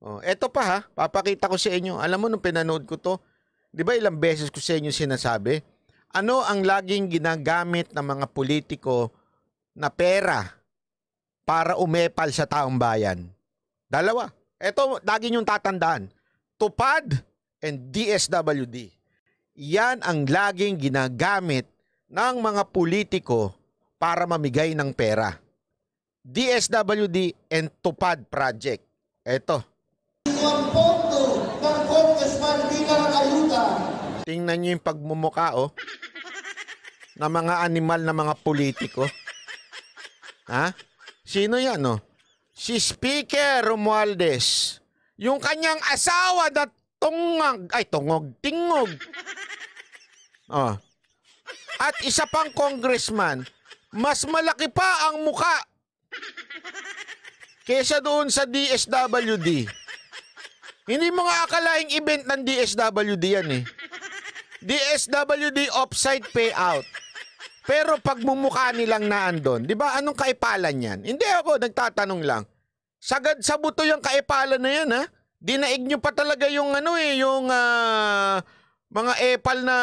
Oh, eto pa ha, papakita ko sa inyo. Alam mo nung pinanood ko to, 'di ba ilang beses ko sa inyo sinasabi? Ano ang laging ginagamit ng mga politiko na pera para umepal sa taong bayan? Dalawa. Ito, lagi niyong tatandaan. Tupad and DSWD. Yan ang laging ginagamit ng mga politiko para mamigay ng pera. DSWD and Tupad Project. Ito, ang pondo ng Cortes Mandiga ng Ayuda. Tingnan niyo yung pagmumuka, oh. na mga animal na mga politiko. Ha? Sino yan, oh? Si Speaker Romualdez. Yung kanyang asawa na tungag, ay tungog, tingog. Oh. At isa pang congressman, mas malaki pa ang muka kesa doon sa DSWD. Hindi mo nga akalaing event ng DSWD yan eh. DSWD offside payout. Pero pag mumukha nilang naandon, di ba anong kaipalan yan? Hindi ako, nagtatanong lang. Sagad sa buto yung kaipalan na yan ha. Dinaig nyo pa talaga yung ano eh, yung uh, mga epal na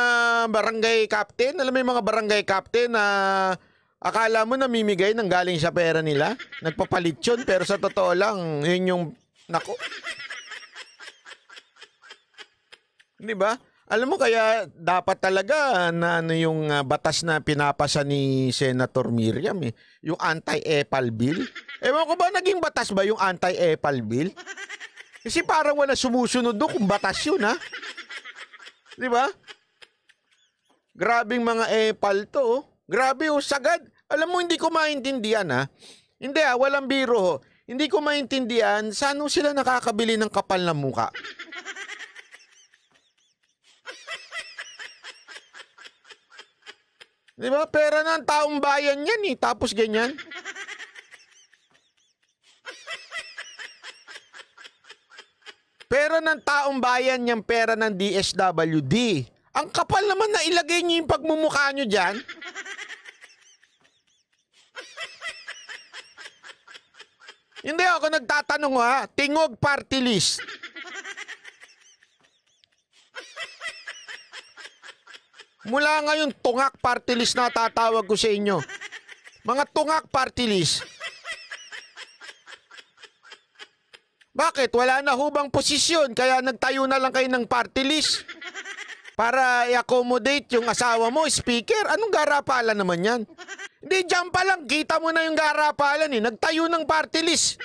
barangay captain. Alam mo yung mga barangay captain na uh, akala mo namimigay nang galing sa pera nila. Nagpapalit yun, pero sa totoo lang, yun yung, nako. 'Di ba? Alam mo kaya dapat talaga na ano yung uh, batas na pinapasa ni Senator Miriam eh, yung anti-EPAL bill. Ewan ko ba naging batas ba yung anti-EPAL bill? Kasi parang wala sumusunod doon kung batas yun ha. 'Di ba? Grabing mga EPAL to. Oh. Grabe oh, sagad. Alam mo hindi ko maintindihan ha. Hindi ah, walang biro ho. Hindi ko maintindihan saan sila nakakabili ng kapal na muka. Di ba? Pera ng taong bayan yan eh. Tapos ganyan. Pera ng taong bayan yung pera ng DSWD. Ang kapal naman na ilagay niyo yung pagmumukha niyo dyan. Hindi ako nagtatanong ha. Tingog party list. Mula ngayon, tungak party list na tatawag ko sa inyo. Mga tungak party list. Bakit? Wala na hubang posisyon, kaya nagtayo na lang kayo ng party list. Para i-accommodate yung asawa mo, speaker. Anong garapala naman yan? Hindi, dyan pa lang. Kita mo na yung garapalan eh. Nagtayo ng party list.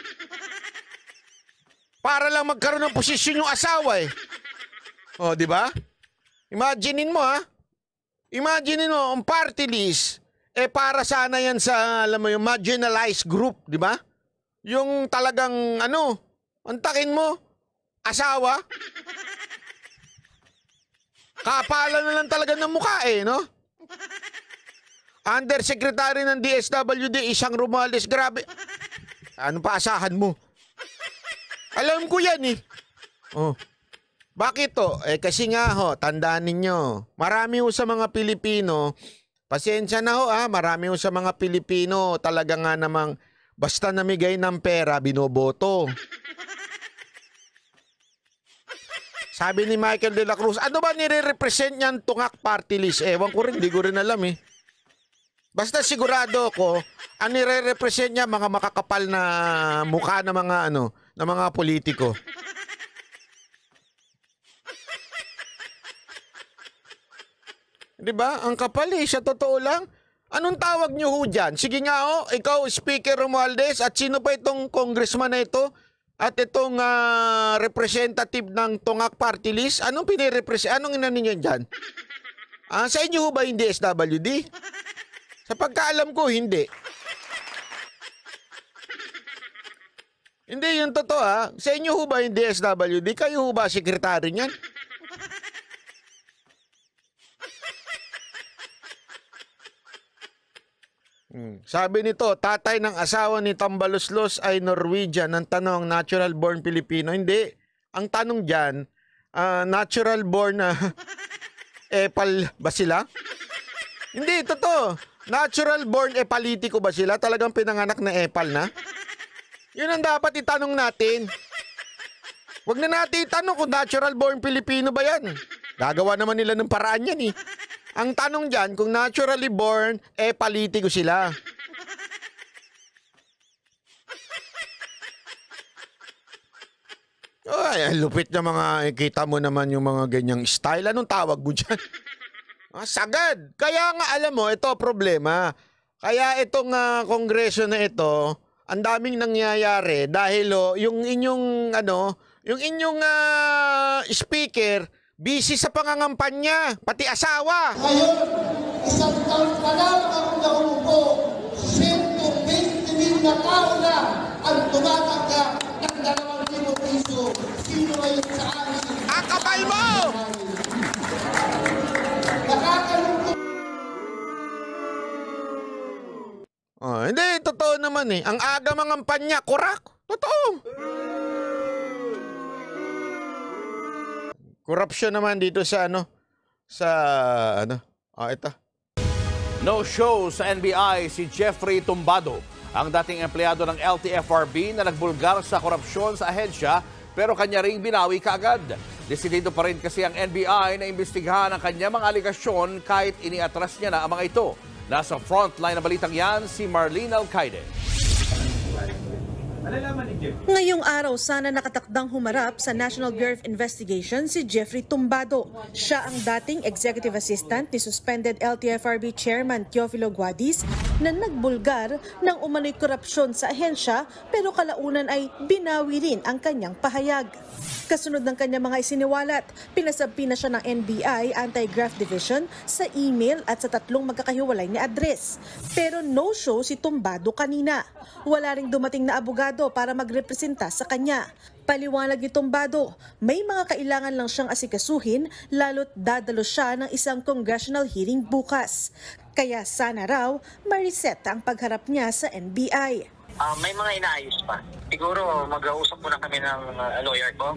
Para lang magkaroon ng posisyon yung asawa eh. O, oh, di ba? Imaginin mo ha. Imagine no, ang party list, eh para sana yan sa, alam mo yung marginalized group, di ba? Yung talagang, ano, antakin mo, asawa, kapalan na lang talaga ng mukha eh, no? Undersecretary ng DSWD, isang Romualdez, grabe. Ano pa asahan mo? Alam ko yan eh. Oh. Bakit to? Eh kasi nga ho, tandaan ninyo, marami ho sa mga Pilipino, pasensya na ho ah, marami ho sa mga Pilipino talaga nga namang basta namigay ng pera, binoboto. Sabi ni Michael De La Cruz, ano ba nire-represent niyan tungak party list? Ewan ko rin, hindi ko rin alam eh. Basta sigurado ko, ang nire-represent niya mga makakapal na mukha ng mga ano, ng mga politiko. 'Di ba? Ang kapal eh, sa totoo lang. Anong tawag niyo ho dyan? Sige nga oh, ikaw Speaker Romualdez at sino pa itong congressman na ito? At itong uh, representative ng Tongak Party List, anong pinirepresent? Anong inano niyo diyan? Ah, sa inyo ho ba yung DSWD? Sa pagkaalam ko, hindi. Hindi, yung totoo ha. Ah. Sa inyo ho ba yung DSWD? Kayo ho ba sekretary niyan? Mm. Sabi nito, tatay ng asawa ni Tambaluslos ay Norwegian. Ang tanong, natural born Pilipino? Hindi. Ang tanong dyan, uh, natural born na uh, epal ba sila? Hindi, totoo. Natural born epalitiko ba sila? Talagang pinanganak na epal na? Yun ang dapat itanong natin. Huwag na natin itanong kung natural born Pilipino ba yan. Gagawa naman nila ng paraan yan eh. Ang tanong dyan, kung naturally born, eh politiko sila. Oh, ay, lupit na mga, ikita eh, mo naman yung mga ganyang style. Anong tawag mo dyan? Ah, sagad! Kaya nga alam mo, ito problema. Kaya itong uh, kongreso na ito, ang daming nangyayari dahil oh, yung inyong ano, yung inyong uh, speaker Busy sa pangangampanya, pati asawa. Ngayon, isang taon pa lang ang naupo. 120 na tao na ang tumatanggap ng dalawang libo piso. Sino ngayon sa amin? Akabal mo! Nakakalungkot. Oh, hindi, totoo naman eh. Ang aga mangampanya, kurak. Totoo. Corruption naman dito sa ano, sa ano, ah, ito. No show sa NBI si Jeffrey Tumbado, ang dating empleyado ng LTFRB na nagbulgar sa korupsyon sa ahensya pero kanya ring binawi kaagad. Desidido pa rin kasi ang NBI na imbestigahan ang kanya mga aligasyon kahit iniatras niya na ang mga ito. Nasa frontline ng balitang yan si Marlene Alcaide. Ngayong araw sana nakatakdang humarap sa National Bureau of Investigation si Jeffrey Tumbado. Siya ang dating executive assistant ni suspended LTFRB chairman Teofilo Guadis na nagbulgar ng umano'y korupsyon sa ahensya pero kalaunan ay binawi rin ang kanyang pahayag. Kasunod ng kanyang mga isiniwalat, na siya ng NBI Anti-Graft Division sa email at sa tatlong magkakahiwalay na address. Pero no-show si Tumbado kanina. Wala ring dumating na abogado Bado para magrepresenta sa kanya. Paliwanag itong Bado, may mga kailangan lang siyang asikasuhin lalo't dadalo siya ng isang congressional hearing bukas. Kaya sana raw, mariseta ang pagharap niya sa NBI. Uh, ah, may mga inaayos pa. Siguro mag-uusap muna kami ng uh, lawyer ko.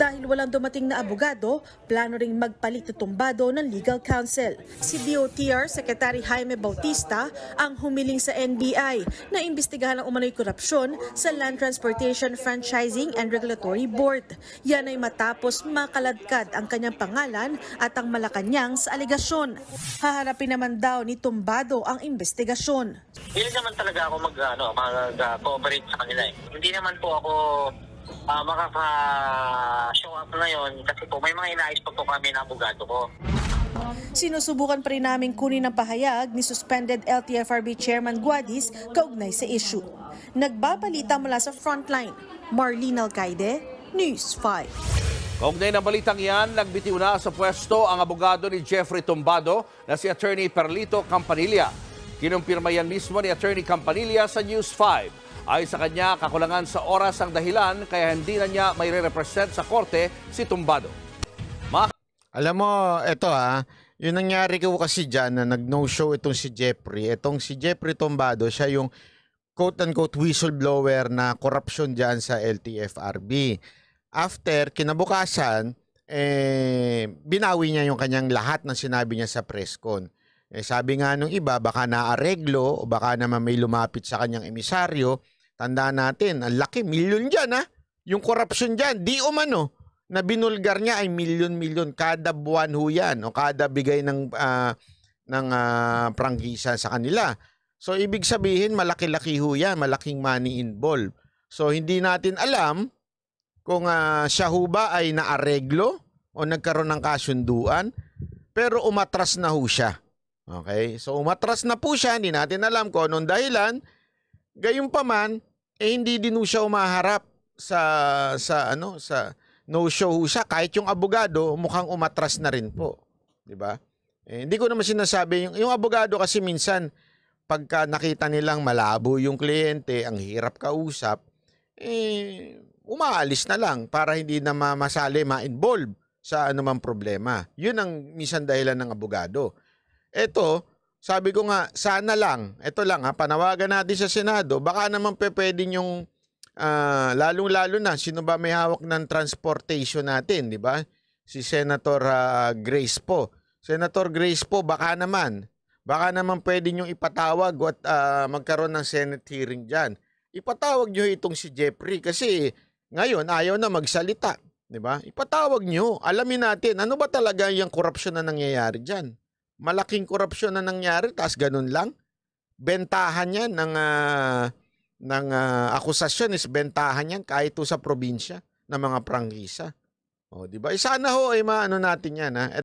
Dahil walang dumating na abogado, plano ring magpalit na tumbado ng legal counsel. Si DOTR Secretary Jaime Bautista ang humiling sa NBI na imbestigahan ang umano'y korupsyon sa Land Transportation Franchising and Regulatory Board. Yan ay matapos makaladkad ang kanyang pangalan at ang Malacanang sa aligasyon. Haharapin naman daw ni Tumbado ang imbestigasyon. Hindi naman talaga ako mag-cooperate ano, mag, uh, sa kanila. Eh. Hindi naman po ako uh, makaka-show up na yon kasi po may mga inaayos pa po kami na abogado ko. Sinusubukan pa rin namin kunin ang pahayag ni suspended LTFRB Chairman Guadis kaugnay sa issue. Nagbabalita mula sa frontline, Marlene Alcaide, News 5. Kaugnay ng balitang yan, nagbitiw na sa pwesto ang abogado ni Jeffrey Tumbado na si Attorney Perlito Campanilla. Kinumpirma yan mismo ni Attorney Campanilla sa News 5. Ay sa kanya, kakulangan sa oras ang dahilan kaya hindi na niya may re represent sa korte si Tumbado. Ma- Alam mo, ito ha, yung nangyari ko kasi dyan na nag-no-show itong si Jeffrey. Itong si Jeffrey Tumbado, siya yung quote-unquote whistleblower na korupsyon dyan sa LTFRB. After, kinabukasan, eh, binawi niya yung kanyang lahat ng sinabi niya sa presscon. Eh, sabi nga nung iba, baka naareglo o baka naman may lumapit sa kanyang emisaryo Tandaan natin, ang laki, milyon dyan ha. Yung korupsyon dyan, di umano na binulgar niya ay milyon-milyon kada buwan ho yan o kada bigay ng uh, ng uh, prangkisa sa kanila. So ibig sabihin malaki-laki ho yan, malaking money involved. So hindi natin alam kung uh, siya ho ba ay naareglo o nagkaroon ng kasunduan pero umatras na ho siya. Okay? So umatras na po siya, hindi natin alam kung anong dahilan. Gayunpaman, eh hindi din siya umaharap sa sa ano sa no show siya kahit yung abogado mukhang umatras na rin po, 'di ba? Eh, hindi ko naman sinasabi yung yung abogado kasi minsan pagka nakita nilang malabo yung kliyente, ang hirap kausap, eh umaalis na lang para hindi na mamasali ma-involve sa anumang problema. Yun ang minsan dahilan ng abogado. eto sabi ko nga, sana lang, ito lang ha, panawagan natin sa Senado, baka naman pe, pwede yung uh, lalong-lalo na, sino ba may hawak ng transportation natin, di ba? Si Senator uh, Grace po. Senator Grace po, baka naman, baka naman pwede yung ipatawag at uh, magkaroon ng Senate hearing dyan. Ipatawag nyo itong si Jeffrey kasi ngayon ayaw na magsalita. 'di ba? Ipatawag nyo, alamin natin ano ba talaga yung corruption na nangyayari diyan malaking korupsyon na nangyari tapos ganun lang bentahan yan ng uh, ng uh, akusasyon is bentahan yan kahit to sa probinsya ng mga prangkisa. oh di ba? Eh, sana ho ay eh, maano natin yan ha. Ah.